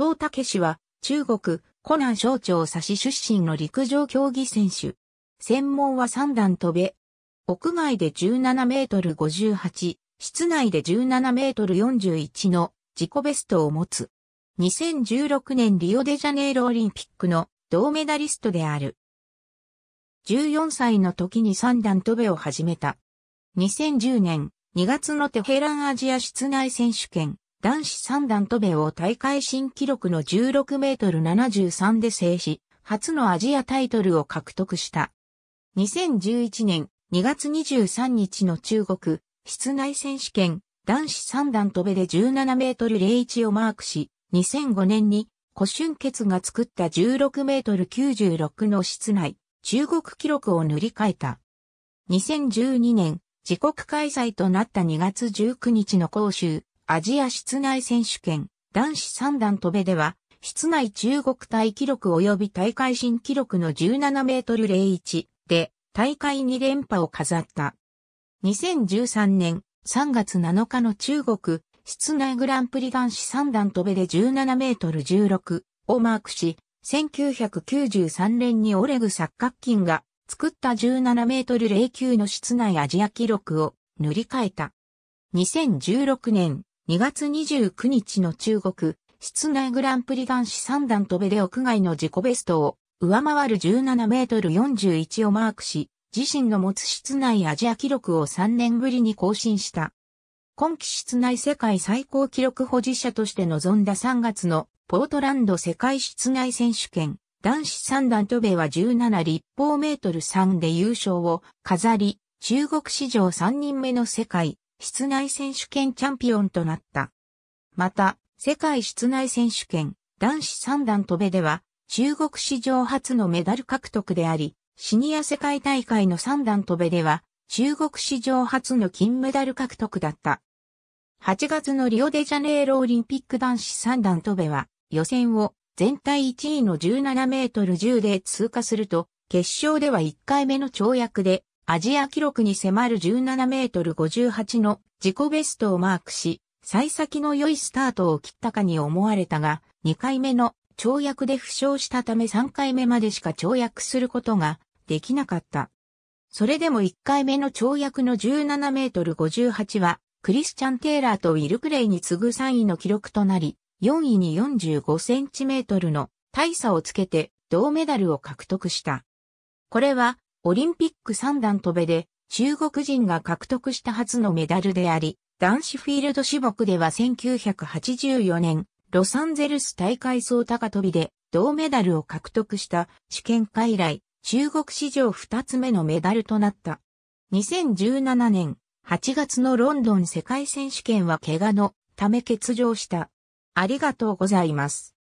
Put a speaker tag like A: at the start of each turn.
A: 藤武氏は、中国、湖南省庁佐市出身の陸上競技選手。専門は三段飛べ。屋外で17メートル58、室内で17メートル41の自己ベストを持つ。2016年リオデジャネイロオリンピックの銅メダリストである。14歳の時に三段飛べを始めた。2010年2月のテヘランアジア室内選手権男子三段飛べを大会新記録の16メートル73で制し、初のアジアタイトルを獲得した。2011年2月23日の中国室内選手権男子三段飛べで17メートル01をマークし、2005年に古春傑が作った16メートル96の室内中国記録を塗り替えた。2012年自国開催となった2月19日の杭州アジア室内選手権、男子三段飛べでは、室内中国大記録及び大会新記録の17メートル01で大会2連覇を飾った。2013年3月7日の中国室内グランプリ男子三段飛べで17メートル16をマークし、1993年にオレグ作家金が作った17メートル09の室内アジア記録を塗り替えた。2016年2月29日の中国、室内グランプリ男子3段飛べで屋外の自己ベストを上回る17メートル41をマークし、自身の持つ室内アジア記録を3年ぶりに更新した。今季室内世界最高記録保持者として臨んだ3月のポートランド世界室内選手権男子3段飛べは17立方メートル3で優勝を飾り、中国史上3人目の世界室内選手権チャンピオンとなった。また、世界室内選手権男子三段飛べでは、中国史上初のメダル獲得であり、シニア世界大会の三段飛べでは、中国史上初の金メダル獲得だった。8月のリオデジャネイロオリンピック男子三段飛べは、予選を全体1位の17メートル10で通過すると、決勝では1回目の跳躍でアジア記録に迫る17メートル58の自己ベストをマークし、幸先の良いスタートを切ったかに思われたが、2回目の跳躍で負傷したため3回目までしか跳躍することができなかった。それでも1回目の跳躍の17メートル58は、クリスチャン・テイラーとウィル・クレイに次ぐ3位の記録となり、4位に45センチメートルの大差をつけて銅メダルを獲得した。これはオリンピック三段飛べで中国人が獲得した初のメダルであり、男子フィールド種目では1984年、ロサンゼルス大会総高飛びで銅メダルを獲得した試験会以来、中国史上2つ目のメダルとなった。2017年8月のロンドン世界選手権は怪我のため欠場した。ありがとうございます。